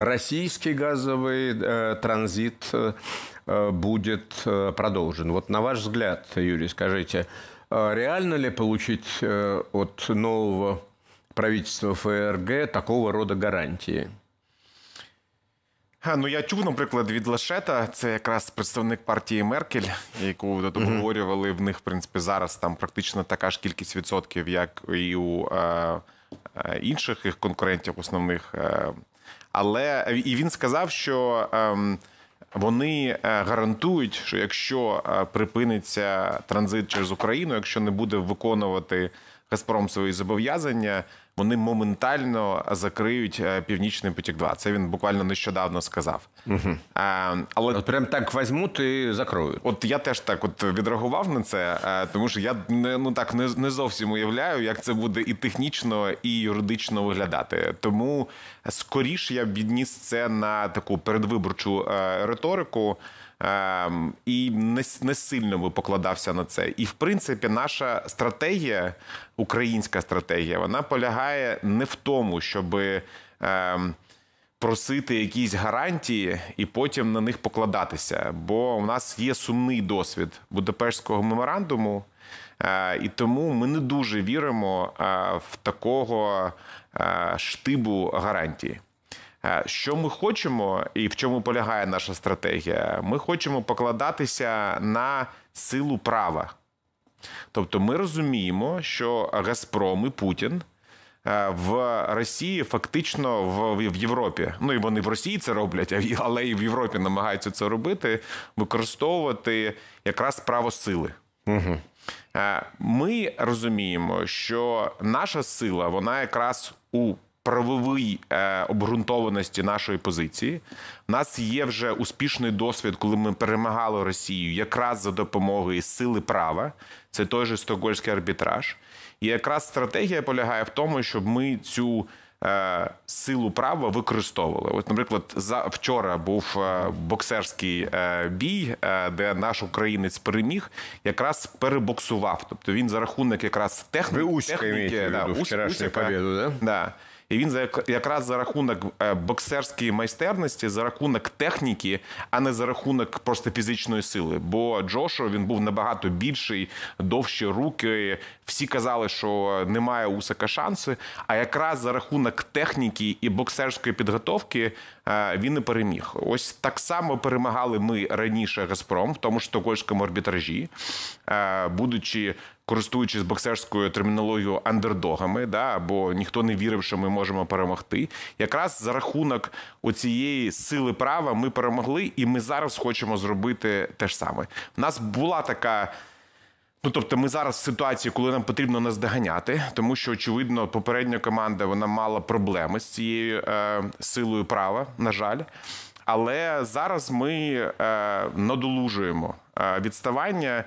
российский газовый э, транзит э, э, будет э, продолжен. Вот на ваш взгляд, Юрий, скажите, э, реально ли получить э, от нового правительства ФРГ такого рода гарантии? Ну, я чув, наприклад, від Лашета, це якраз представник партії Меркель, яку договорювали в них в принципі зараз. Там практично така ж кількість відсотків, як і у е, е інших їх конкурентів, основних е, але е, і він сказав, що ем, вони е, гарантують, що якщо е, припиниться транзит через Україну, якщо не буде виконувати Газпром свої зобов'язання, вони моментально закриють е, північний потік. 2 це він буквально нещодавно сказав. Угу. А, е, Але от прям так возьму і закрою. От я теж так от відреагував на це, е, тому що я не ну так не не зовсім уявляю, як це буде і технічно, і юридично виглядати. Тому скоріш я б відніс це на таку передвиборчу риторику. Ем, і не, не сильно би покладався на це. І в принципі, наша стратегія, українська стратегія, вона полягає не в тому, щоб ем, просити якісь гарантії і потім на них покладатися. Бо у нас є сумний досвід Будапештського меморандуму. Е, і тому ми не дуже віримо е, в такого е, штибу гарантії. Е, що ми хочемо, і в чому полягає наша стратегія? Ми хочемо покладатися на силу права. Тобто, ми розуміємо, що Газпром і Путін. Е, в Росії фактично в в Європі. Ну і вони в Росії це роблять, але і в Європі намагаються це робити, використовувати якраз право сили. Угу. Ми розуміємо, що наша сила вона якраз у правовій е, обґрунтованості нашої позиції. У нас є вже успішний досвід, коли ми перемагали Росію якраз за допомогою сили права. Це той же стокгольський арбітраж. І якраз стратегія полягає в тому, щоб ми цю е, силу права використовували. От, наприклад, за вчора був е, боксерський е, бій, е, де наш українець переміг, якраз перебоксував. Тобто він за рахунок якраз техні... техніки, да, вчорашню побіду, да? да і він якраз за рахунок е, боксерської майстерності, за рахунок техніки, а не за рахунок просто фізичної сили. Бо Джошо він був набагато більший, довші руки. Всі казали, що немає у Усака шанси. А якраз за рахунок техніки і боксерської підготовки е, він і переміг. Ось так само перемагали ми раніше Газпром в тому ж Стокольському арбітражі, е, будучи користуючись боксерською термінологією андердогами, да або ніхто не вірив, що ми можемо перемогти. Якраз за рахунок оцієї сили права ми перемогли, і ми зараз хочемо зробити те ж саме. У нас була така. Ну, тобто, ми зараз в ситуації, коли нам потрібно наздоганяти, тому що очевидно, попередня команда вона мала проблеми з цією е, силою права, на жаль. Але зараз ми е, надолужуємо е, відставання,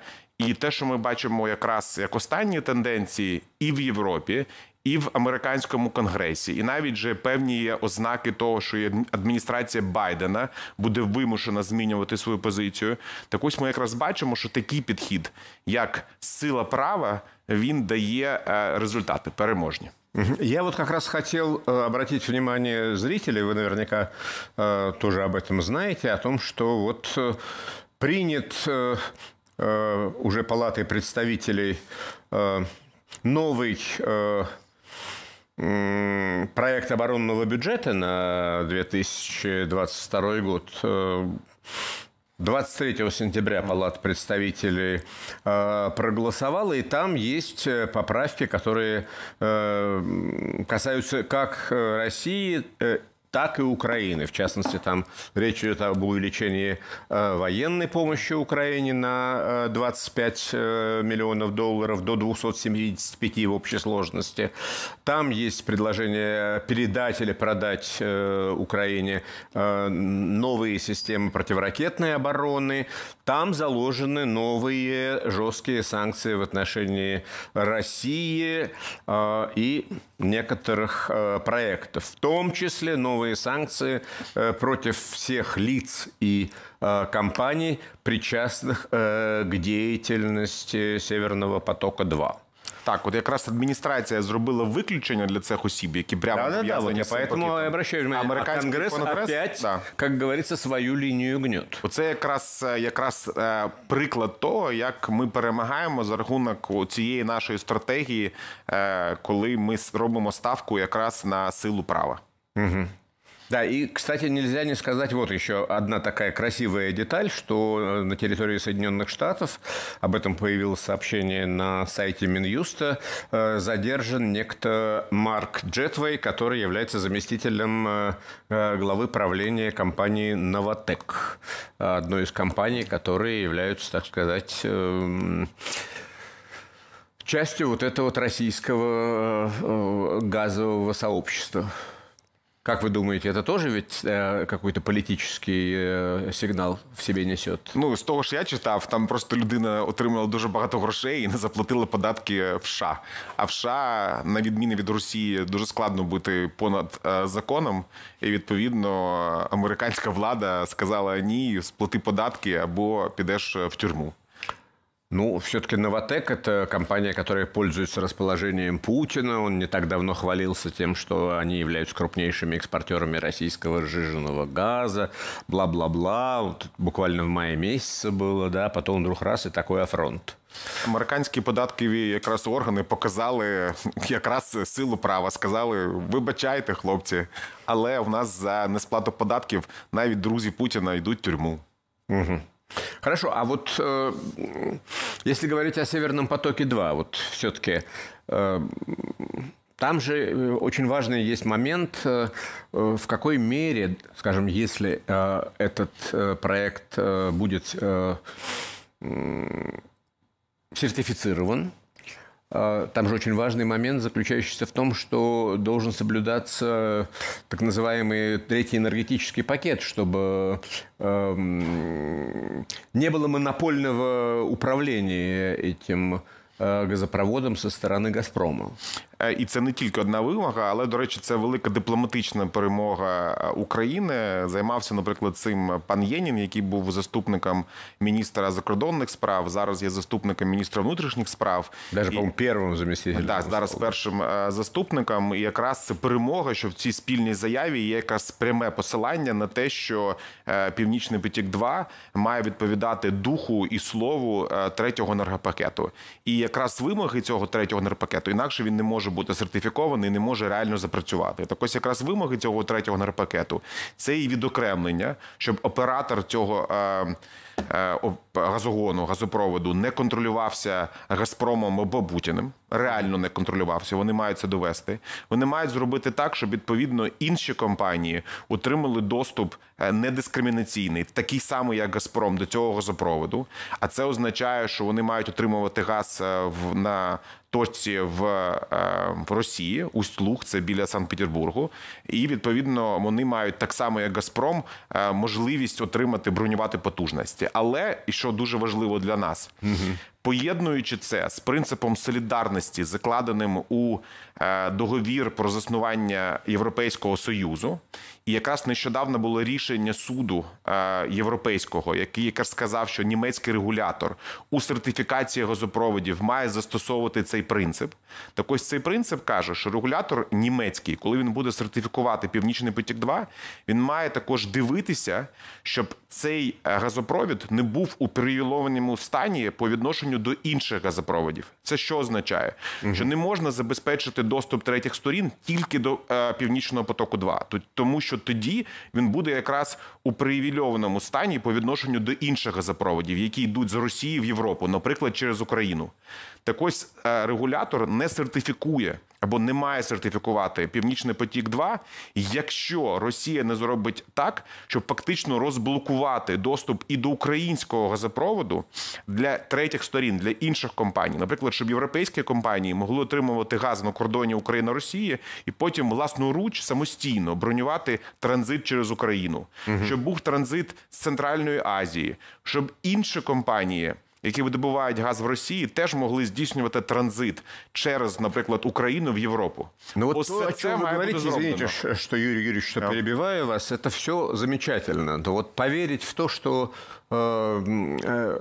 і те, що ми бачимо якраз як останні тенденції, і в Європі, і в американському конгресі, і навіть же певні є ознаки того, що адміністрація Байдена буде вимушена змінювати свою позицію. Так ось ми якраз бачимо, що такий підхід, як сила права, він дає е, результати переможні. Я вот как раз хотел обратить внимание зрителей, вы наверняка е, тоже об этом знаете, о том, что вот е, принят Э, уже палаты представителей э, новый э, проект оборонного бюджета на 2022 год 23 сентября Палата представителей проголосовала, и там есть поправки, которые касаются как России, так и Украины. В частности, там речь идет об увеличении э, военной помощи Украине на 25 э, э, миллионов долларов до 275 в общей сложности. Там есть предложение передать или продать Украине новые системы противоракетной обороны. Там заложены новые жесткие санкции в отношении России и некоторых э, проектов, в том числе новые санкции э, против всех лиц и э, компаний, причастных к деятельности Северного потока-2. Так, от якраз адміністрація зробила виключення для цих осіб, які прямо да, да, вот поэтому пакетом. обращаю внимание, американський конгрес конгрес опять, да. як говориться, свою лінію гнет. Оце якраз якраз е, приклад того, як ми перемагаємо за рахунок цієї нашої стратегії, е, коли ми робимо ставку якраз на силу права. Угу. Да, и, кстати, нельзя не сказать вот еще одна такая красивая деталь, что э, на территории Соединенных Штатов, об этом появилось сообщение на сайте Минюста, э, задержан некто Марк Джетвей, который является заместителем э, главы правления компании «Новотек», одной из компаний, которые являются, так сказать, эм, частью вот этого вот российского газового сообщества. Как вы думаете, это тоже ведь э, какой-то політичний э, сигнал в себе несет? Ну з того, що я читав, там просто людина отримала дуже багато грошей і не заплатила податки в США. А в США, на відміну від Росії, дуже складно бути понад е, законом. І відповідно американська влада сказала ні, сплати податки або підеш е, в тюрму. Ну, все-таки «Новотек» — это компания, которая пользуется расположением Путина. Он не так давно хвалился тем, что они являются крупнейшими экспортерами российского сжиженного газа, бла-бла-бла. Вот буквально в мае месяце было, да, потом вдруг раз и такой афронт. Американські податкові якраз органы показали якраз силу права, сказали: вибачайте, хлопці, але в нас за несплату податків навіть друзі Путіна йдуть в тюрму. Угу. Хорошо, а вот э, если говорить о Северном потоке-2, вот все-таки э, там же э, очень важный есть момент, э, э, в какой мере, скажем, если этот проект будет сертифицирован, а, там же очень важный момент, заключающийся в том, что должен соблюдаться так называемый третий энергетический пакет, чтобы эм, не было монопольного управления этим Е, газопроводом со сторони Газпрому. Е, і це не тільки одна вимога, але до речі, це велика дипломатична перемога е, України. Займався, наприклад, цим пан Єнін, який був заступником міністра закордонних справ. Зараз є заступником міністра внутрішніх справ. Даже по-моєму, першим замістителем. Так, да, зараз першим заступником. І якраз це перемога, що в цій спільній заяві є якраз пряме посилання на те, що Північний потік 2 має відповідати духу і слову третього енергопакету. І як якраз вимоги цього третього нерпакету інакше він не може бути сертифікований, не може реально запрацювати. Так ось якраз вимоги цього третього нерпакету це і відокремлення, щоб оператор цього. Е, Е, газогону газопроводу не контролювався Газпромом або Путіним. Реально не контролювався. Вони мають це довести. Вони мають зробити так, щоб відповідно інші компанії отримали доступ е, недискримінаційний, такий самий, як Газпром, до цього газопроводу. А це означає, що вони мають отримувати газ е, на точці в, е, в Росії у Слуг, це біля Санкт-Петербургу, і відповідно вони мають так само, як Газпром, е, можливість отримати бронювати потужності. Але і що дуже важливо для нас, поєднуючи це з принципом солідарності, закладеним у е, договір про заснування Європейського союзу, і якраз нещодавно було рішення суду е, європейського, який якраз сказав, що німецький регулятор у сертифікації газопроводів має застосовувати цей принцип. Так ось цей принцип каже, що регулятор німецький, коли він буде сертифікувати Північний потік, 2 він має також дивитися, щоб цей е, газопровід не був у привілованому стані по відношенню відношенню до інших газопроводів. Це що означає? Угу. Що не можна забезпечити доступ третіх сторін тільки до е, північного потоку. 2 тому що тоді він буде якраз у привільованому стані по відношенню до інших газопроводів, які йдуть з Росії в Європу, наприклад, через Україну. Так ось е, регулятор не сертифікує або не має сертифікувати Північний потік. потік-2», якщо Росія не зробить так, щоб фактично розблокувати доступ і до українського газопроводу для третіх сторін для інших компаній, наприклад, щоб європейські компанії могли отримувати газ на кордоні україна Росії і потім власноруч самостійно бронювати транзит через Україну, угу. щоб був транзит з Центральної Азії, щоб інші компанії. які видобувають газ в Росії, теж могли здійснювати транзит через, наприклад, Украину в Европу. Ну вот то, о чем говорите, извините, что Юрий Юрьевич, что да. перебиваю вас, это все замечательно. Но вот поверить в то, что э, э,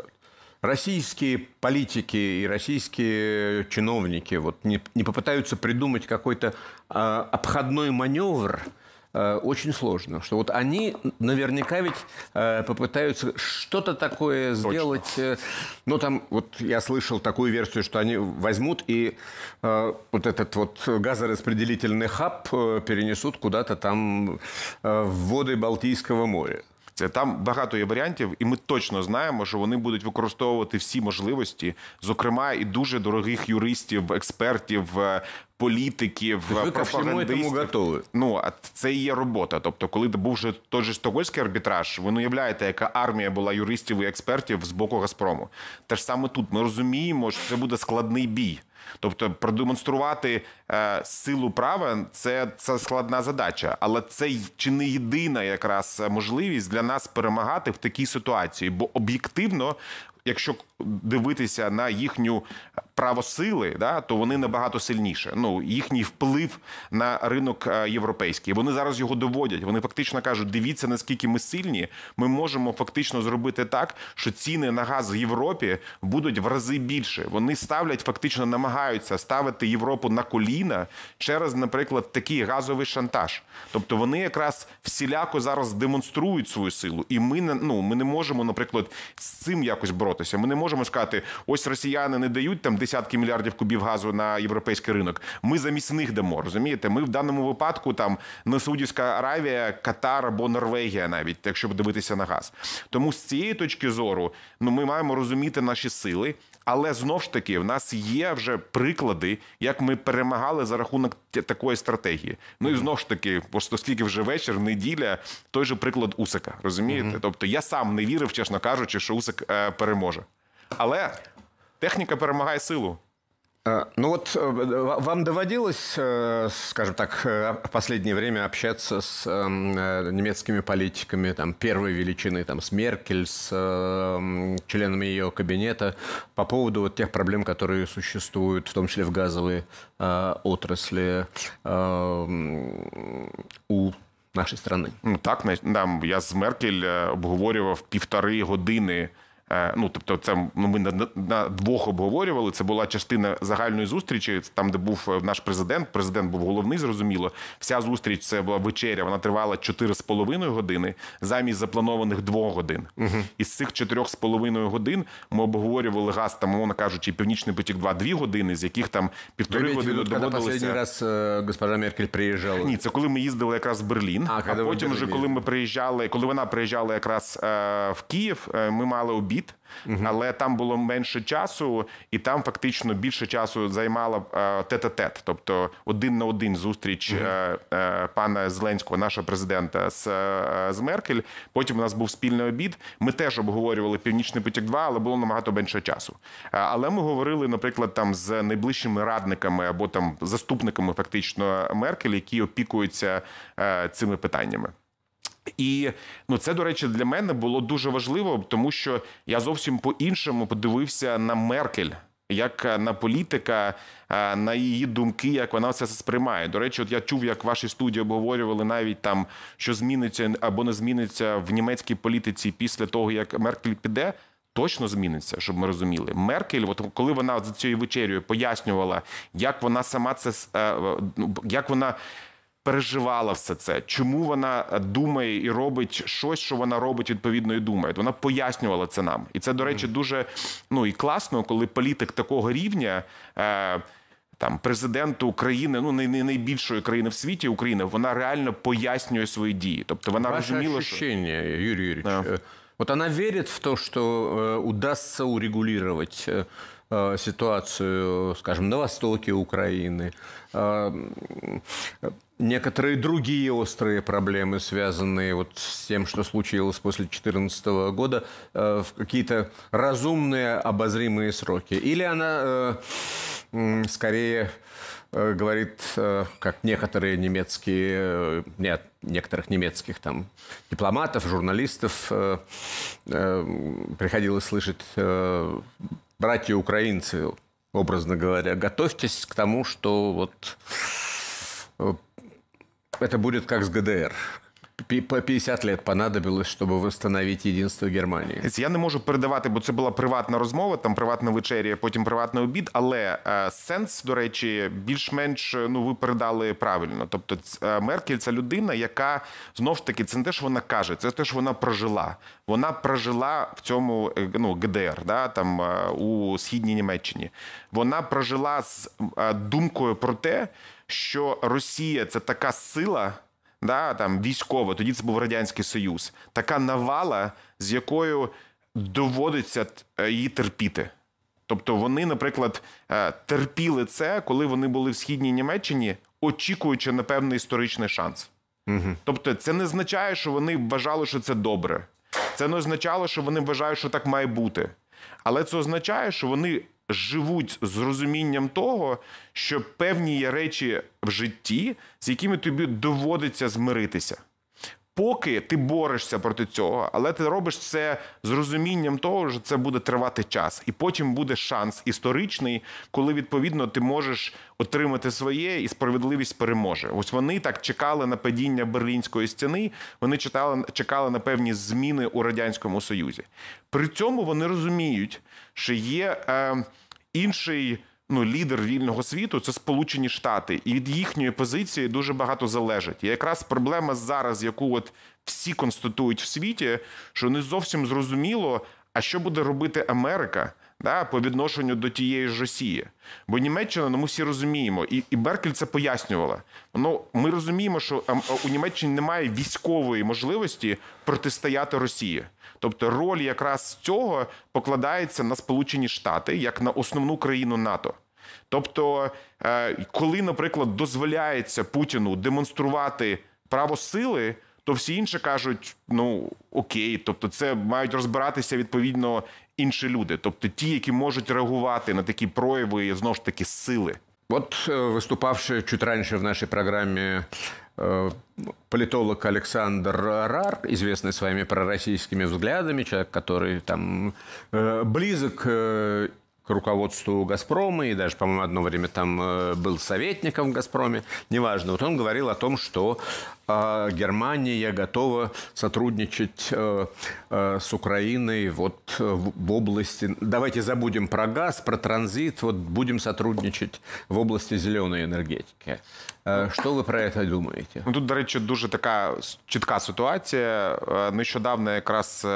российские политики и российские чиновники вот не, не попытаются придумать какой-то э, обходной маневр – Э, очень сложно. Что вот они наверняка ведь э, попытаются что-то такое Точно. сделать. Э, ну, там, вот я слышал такую версию, что они возьмут и вот этот вот газораспределительный хаб перенесут куда-то там в воды Балтийского моря. Там багато є варіантів, і ми точно знаємо, що вони будуть використовувати всі можливості, зокрема і дуже дорогих юристів, експертів, політиків, Ви ко всьому готові. Ну а це і є робота. Тобто, коли був вже той же стокгольський арбітраж, ви уявляєте, яка армія була юристів і експертів з боку Газпрому. Те ж саме тут ми розуміємо, що це буде складний бій. Тобто продемонструвати е, силу права це, це складна задача, але це чи не єдина якраз можливість для нас перемагати в такій ситуації, бо об'єктивно якщо дивитися на їхню правосили, да то вони набагато сильніше. Ну їхній вплив на ринок е, європейський. Вони зараз його доводять. Вони фактично кажуть: дивіться наскільки ми сильні. Ми можемо фактично зробити так, що ціни на газ в Європі будуть в рази більше. Вони ставлять, фактично намагаються ставити Європу на коліна через, наприклад, такий газовий шантаж. Тобто вони якраз всіляко зараз демонструють свою силу, і ми не ну ми не можемо, наприклад, з цим якось боротися боротися. Ми не можемо сказати, ось росіяни не дають там десятки мільярдів кубів газу на європейський ринок. Ми замість них дамо. Розумієте, ми в даному випадку там не Саудівська Аравія, Катар або Норвегія, навіть якщо подивитися на газ. Тому з цієї точки зору, ну ми маємо розуміти наші сили. Але знов ж таки, в нас є вже приклади, як ми перемагали за рахунок такої стратегії. Ну і знов ж таки, оскільки вже вечір, неділя, той же приклад Усика. Розумієте? Mm-hmm. Тобто я сам не вірив, чесно кажучи, що Усик е, переможе. Але техніка перемагає силу. Э, ну вот э, вам доводилось, э, скажем так, в последнее время общаться с эм, немецкими политиками там, первой величины, там, с Меркель, с членами ее кабинета по поводу вот тех проблем, которые существуют, в том числе в газовой отрасли у нашої страни. Ну, так, да, я с Меркель обговорював півтори години Е, ну тобто, це ну, ми на, на двох обговорювали. Це була частина загальної зустрічі, там де був е, наш президент. Президент був головний, зрозуміло. Вся зустріч це була вечеря. Вона тривала 4,5 години замість запланованих 2 годин. Угу. Із цих 4,5 годин ми обговорювали газ там, мовно кажучи, північний потік 2 дві години, з яких там півтори години доводилося. Коли раз е, госпожа Меркель приїжджала? Ні, це коли ми їздили якраз в Берлін. А, а потім вже коли ми приїжджали, коли вона приїжджала якраз в Київ, ми мали обід літ, але там було менше часу, і там фактично більше часу займала е, тет тет тобто один на один зустріч е, е, пана Зеленського, нашого президента, з з Меркель. Потім у нас був спільний обід. Ми теж обговорювали північний потік. 2 але було набагато менше часу. Але ми говорили, наприклад, там з найближчими радниками або там заступниками, фактично Меркель, які опікуються цими питаннями. І ну, це до речі, для мене було дуже важливо, тому що я зовсім по-іншому подивився на Меркель. Як е, на політика, е, на її думки, як вона все це сприймає. До речі, от я чув, як ваші студії обговорювали навіть там, що зміниться або не зміниться в німецькій політиці після того, як Меркель піде, точно зміниться, щоб ми розуміли. Меркель, от коли вона за цією вечерю пояснювала, як вона сама це е, ну, як вона переживала все це, чому вона е, думає і робить щось, що вона робить відповідно і думає. Вона пояснювала це нам, і це до речі дуже ну і класно, коли політик такого рівня. Е, там президенту України, ну не найбільшої країни в світі України, вона реально пояснює свої дії. Тобто вона Ваше розуміла, ощущение, що... Юрий Юрьевич, да. вот е, она верит в то, что е, удасться урегулировать Э, ситуацию, скажем, на востоке Украины, э, некоторые другие острые проблемы, связанные вот с тем, что случилось после 2014 года, э, в какие-то разумные, обозримые сроки? Или она скорее говорит, как некоторые немецкие, нет, некоторых немецких там дипломатов, журналистов приходилось слышать братья украинцы, образно говоря, готовьтесь к тому, что вот э, это будет как с ГДР по 50 лет понадобилось, чтобы восстановити єдинство Германії. Я не можу передавати, бо це була приватна розмова, там приватна вечеря, потім приватний обід. Але е, сенс, до речі, більш-менш е, ну ви передали правильно. Тобто, е, Меркель це людина, яка знов ж таки це не те, що вона каже, це те, що вона прожила. Вона прожила в цьому е, ну, ГДР, да, там у східній Німеччині. Вона прожила з думкою про те, що Росія це така сила да, там військово, тоді це був Радянський Союз. Така навала, з якою доводиться е, її терпіти. Тобто вони, наприклад, е, терпіли це, коли вони були в східній Німеччині, очікуючи на певний історичний шанс. Угу. Тобто, це не означає, що вони вважали, що це добре. Це не означало, що вони вважають, що так має бути. Але це означає, що вони живуть з розумінням того, що певні є речі в житті, з якими тобі доводиться змиритися. Поки ти борешся проти цього, але ти робиш це з розумінням того, що це буде тривати час, і потім буде шанс історичний, коли відповідно ти можеш отримати своє і справедливість переможе. Ось вони так чекали на падіння берлінської стіни. Вони читали, чекали на певні зміни у радянському союзі. При цьому вони розуміють, що є е, інший ну, лідер вільного світу це Сполучені Штати, і від їхньої позиції дуже багато залежить. І якраз проблема зараз, яку от всі констатують в світі, що не зовсім зрозуміло, а що буде робити Америка да, по відношенню до тієї ж Росії? Бо Німеччина, ну ми всі розуміємо, і і Беркель це пояснювала. Ну ми розуміємо, що ем, е, у Німеччині немає військової можливості протистояти Росії. Тобто роль якраз цього покладається на Сполучені Штати як на основну країну НАТО. Тобто, е, коли, наприклад, дозволяється Путіну демонструвати право сили то всі інші кажуть: ну окей, тобто, це мають розбиратися відповідно інші люди, тобто ті, які можуть реагувати на такі прояви знову ж таки сили. От, е, виступавши чуть раніше в нашій програмі, е, політолог Олександр Рар, известный своїми проросійськими взглядами, человек, который там е, близок к руководству «Газпрома», и даже, по-моему, одно время там э, был советником в «Газпроме», неважно. Вот он говорил о том, что э, Германия готова сотрудничать э, э, с Украиной вот в, области... Давайте забудем про газ, про транзит, вот будем сотрудничать в области зеленой энергетики. Что ви про це думаєте? Ну тут, до речі, дуже така чітка ситуація. Нещодавно якраз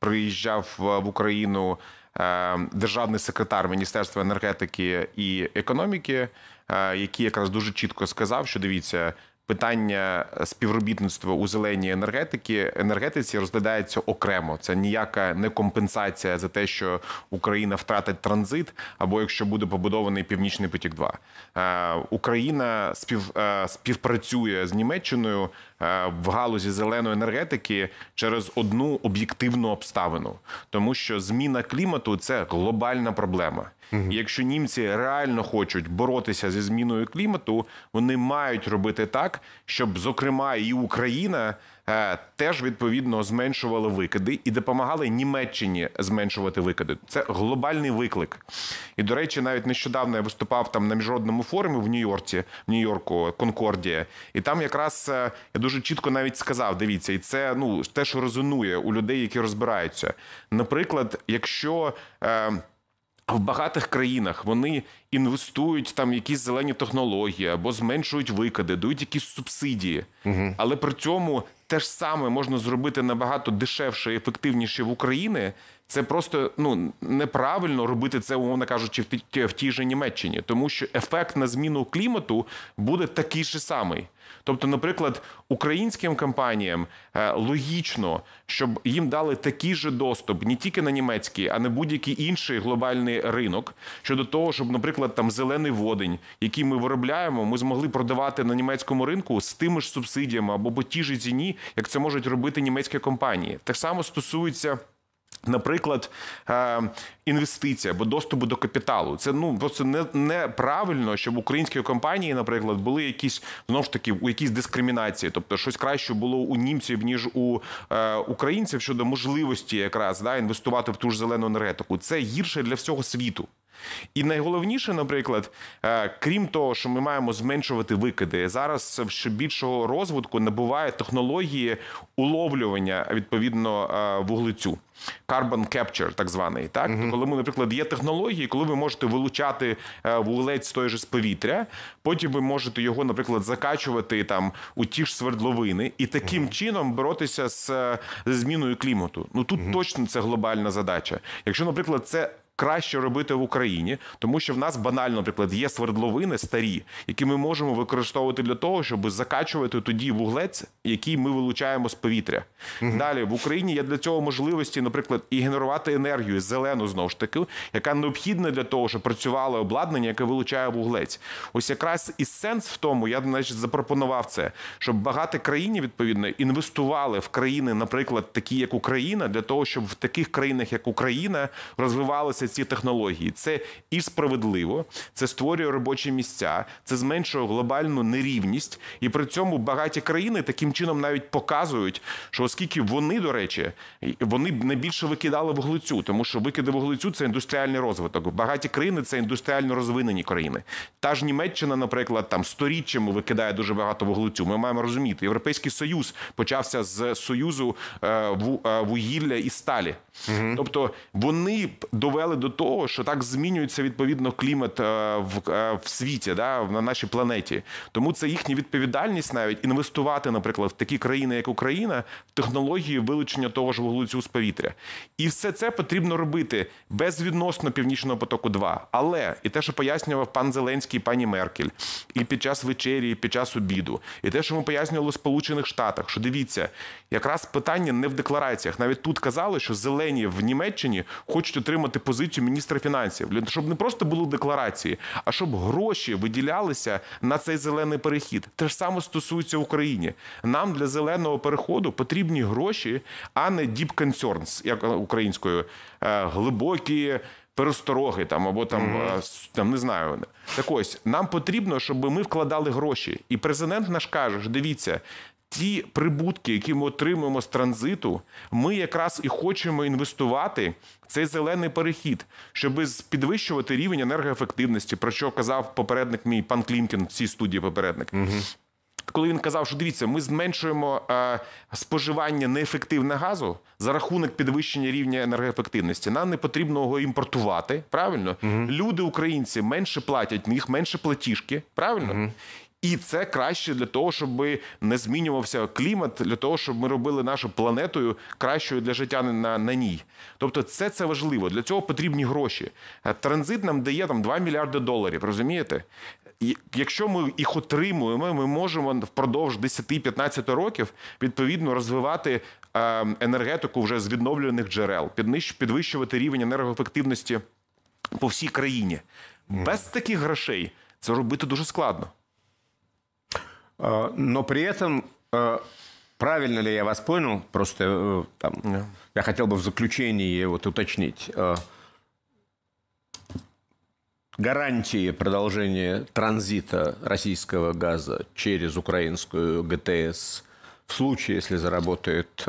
приїжджав в Україну Е, державний секретар Міністерства енергетики і економіки, е, який якраз дуже чітко сказав, що дивіться, питання співробітництва у зеленій енергетики енергетиці розглядається окремо. Це ніяка не компенсація за те, що Україна втратить транзит, або якщо буде побудований Північний потік. 2 е, Україна спів, е, співпрацює з Німеччиною е, в галузі зеленої енергетики через одну об'єктивну обставину, тому що зміна клімату це глобальна проблема. Угу. якщо німці реально хочуть боротися зі зміною клімату, вони мають робити так, щоб зокрема і Україна. Е, теж відповідно зменшували викиди і допомагали Німеччині зменшувати викиди. Це глобальний виклик. І до речі, навіть нещодавно я виступав там на міжнародному форумі в Нью-Йорці, в Нью-Йорку, Конкордія, і там якраз е, я дуже чітко навіть сказав: дивіться, і це ну те, що резонує у людей, які розбираються. Наприклад, якщо. Е, в багатих країнах вони інвестують там якісь зелені технології або зменшують викиди, дають якісь субсидії. Угу. Але при цьому те ж саме можна зробити набагато дешевше і ефективніше в Україні. Це просто ну неправильно робити це, умовно кажучи, в тій же Німеччині, тому що ефект на зміну клімату буде такий же самий. Тобто, наприклад, українським компаніям е, логічно, щоб їм дали такий же доступ не тільки на німецький, а на будь-який інший глобальний ринок щодо того, щоб, наприклад, там зелений водень, який ми виробляємо, ми змогли продавати на німецькому ринку з тими ж субсидіями або по тій же ціні, як це можуть робити німецькі компанії. Так само стосується. Наприклад, е, інвестиція або доступу до капіталу це ну просто не неправильно, щоб українські компанії, наприклад, були якісь знову ж таки у якійсь дискримінації, тобто щось краще було у німців ніж у е, українців щодо можливості якраз да інвестувати в ту ж зелену енергетику. Це гірше для всього світу. І найголовніше, наприклад, е, крім того, що ми маємо зменшувати викиди зараз, що більшого розвитку набуває технології уловлювання відповідно е, вуглецю. Carbon capture, так званий, так uh -huh. коли ми, наприклад, є технології, коли ви можете вилучати е, вуглець з той же з повітря, потім ви можете його, наприклад, закачувати там у ті ж свердловини і таким uh -huh. чином боротися з зміною клімату. Ну тут uh -huh. точно це глобальна задача. Якщо, наприклад, це краще робити в Україні, тому що в нас банально, наприклад, є свердловини старі, які ми можемо використовувати для того, щоб закачувати тоді вуглець, який ми вилучаємо з повітря. Угу. Далі в Україні є для цього можливості, наприклад, і генерувати енергію зелену знову ж таки, яка необхідна для того, щоб працювало обладнання, яке вилучає вуглець. Ось якраз і сенс в тому, я значить, запропонував це, щоб багато країн відповідно інвестували в країни, наприклад, такі як Україна, для того, щоб в таких країнах, як Україна, розвивалися ці технології. Це і справедливо, це створює робочі місця, це зменшує глобальну нерівність, і при цьому багаті країни таким чином навіть показують, що оскільки вони, до речі, вони найбільше викидали вуглецю, тому що викиди вуглецю це індустріальний розвиток. Багаті країни це індустріально розвинені країни. Та ж Німеччина, наприклад, там сторіччями викидає дуже багато вуглецю. Ми маємо розуміти, європейський союз почався з союзу е, е, вугілля і сталі, угу. тобто вони довели до того, що так змінюється відповідно клімат е, в е, в світі, да, на нашій планеті. Тому це їхня відповідальність навіть інвестувати, наприклад, в такі країни, як Україна, в технології вилучення того ж вуглецю з повітря. І все це потрібно робити безвідносно північного потоку. 2 але і те, що пояснював пан Зеленський, і пані Меркель, і під час вечері, і під час обіду, і те, що ми пояснювали в Сполучених Штатах, що дивіться, якраз питання не в деклараціях. Навіть тут казали, що зелені в Німеччині хочуть отримати позицію діючі міністра фінансів, щоб не просто були декларації, а щоб гроші виділялися на цей зелений перехід. Те ж саме стосується України. Нам для зеленого переходу потрібні гроші, а не deep concerns, як українською е, глибокі. Перестороги там або там mm. там не знаю. Так ось нам потрібно, щоб ми вкладали гроші. І президент наш каже: що дивіться, Ті прибутки, які ми отримуємо з транзиту, ми якраз і хочемо інвестувати в цей зелений перехід, щоб підвищувати рівень енергоефективності, про що казав попередник мій пан Клімкін в цій студії попередник. Угу. Коли він казав, що дивіться, ми зменшуємо е, споживання неефективного газу за рахунок підвищення рівня енергоефективності, нам не потрібно його імпортувати. Правильно, угу. люди, українці менше платять, них, менше платіжки, правильно, угу. І це краще для того, щоб не змінювався клімат, для того, щоб ми робили нашу планетою кращою для життя на на ній. Тобто, це це важливо. Для цього потрібні гроші. Е, транзит нам дає там 2 мільярди доларів. Розумієте? І Якщо ми їх отримуємо, ми можемо впродовж 10-15 років відповідно розвивати е, енергетику вже з відновлюваних джерел, підвищувати рівень енергоефективності по всій країні. Без таких грошей це робити дуже складно. Э, но при этом, э, правильно ли я вас понял, просто э, там, yeah. я хотел бы в заключении вот уточнить. Гарантии продолжения транзита российского газа через украинскую ГТС в случае, если заработает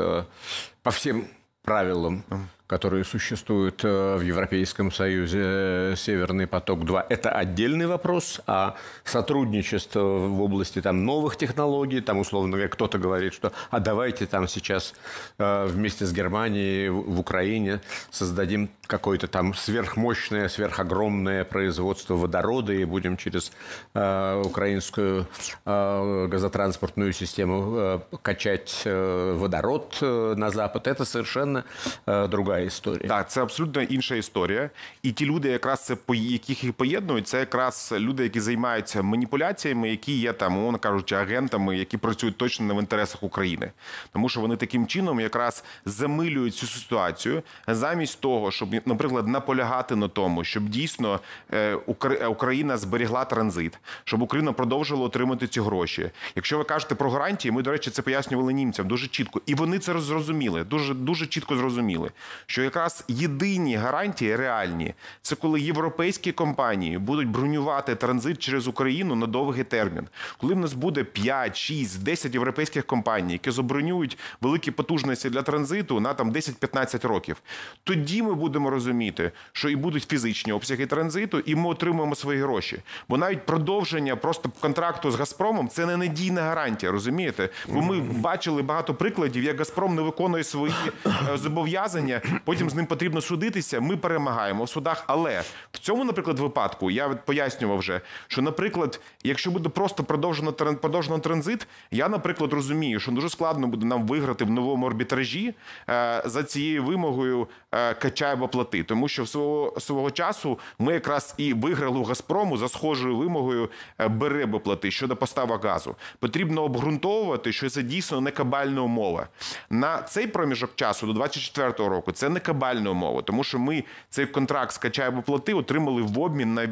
по всем правилам которые существуют э, в Европейском Союзе, э, «Северный поток-2» – это отдельный вопрос, а сотрудничество в области там, новых технологий, там, условно говоря, кто-то говорит, что «а давайте там сейчас э, вместе с Германией в Украине создадим какое-то там сверхмощное, сверхогромное производство водорода и будем через э, украинскую э, газотранспортную систему э, качать э, водород э, на запад. Это совершенно э, другая історія. Так, це абсолютно інша історія. І ті люди, якраз це яких їх поєднують, це якраз люди, які займаються маніпуляціями, які є там, умовно кажучи, агентами, які працюють точно не в інтересах України, тому що вони таким чином якраз замилюють цю ситуацію замість того, щоб наприклад, наполягати на тому, щоб дійсно е, е, Україна зберігла транзит, щоб Україна продовжила отримати ці гроші. Якщо ви кажете про гарантії, ми до речі, це пояснювали німцям дуже чітко, і вони це зрозуміли. Дуже дуже чітко зрозуміли, що якраз єдині гарантії реальні це коли європейські компанії будуть бронювати транзит через Україну на довгий термін, коли в нас буде 5, 6, 10 європейських компаній, які забронюють великі потужності для транзиту на там 10-15 років. Тоді ми будемо розуміти, що і будуть фізичні обсяги транзиту, і ми отримуємо свої гроші. Бо навіть продовження просто контракту з Газпромом це не надійна гарантія, розумієте? Бо ми бачили багато прикладів, як Газпром не виконує свої е, зобов'язання. Потім з ним потрібно судитися. Ми перемагаємо в судах. Але в цьому, наприклад, випадку я пояснював вже, що, наприклад, якщо буде просто продовжено продовжено транзит, я, наприклад, розумію, що дуже складно буде нам виграти в новому арбітражі е, за цією вимогою е, качає платити плати, тому що в свого свого часу ми якраз і виграли у Газпрому за схожою вимогою е, бери бо плати щодо поставок газу. Потрібно обґрунтовувати, що це дійсно не кабальна умова. На цей проміжок часу до 24-го року це не кабальна умова, тому що ми цей контракт скачаємо плати, отримали в обмін на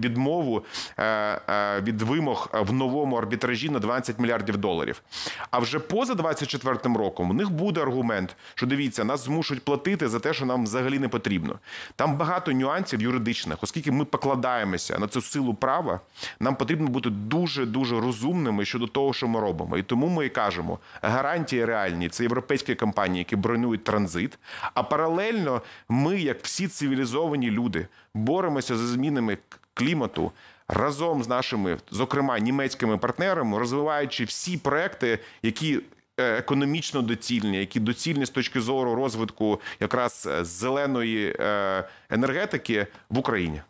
відмову е, е, від вимог в новому арбітражі на 12 мільярдів доларів. А вже поза 24 роком у них буде аргумент, що дивіться, нас змушують платити за те, що нам взагалі не потрібно. Там багато нюансів юридичних, оскільки ми покладаємося на цю силу права, нам потрібно бути дуже дуже розумними щодо того, що ми робимо. І тому ми і кажемо, гарантії реальні це європейські компанії, які бронюють транзит. А паралельно ми, як всі цивілізовані люди, боремося за змінами клімату. Разом з нашими, зокрема німецькими партнерами, розвиваючи всі проекти, які Е, економічно доцільні, які доцільні з точки зору розвитку якраз е, зеленої е, енергетики в Україні.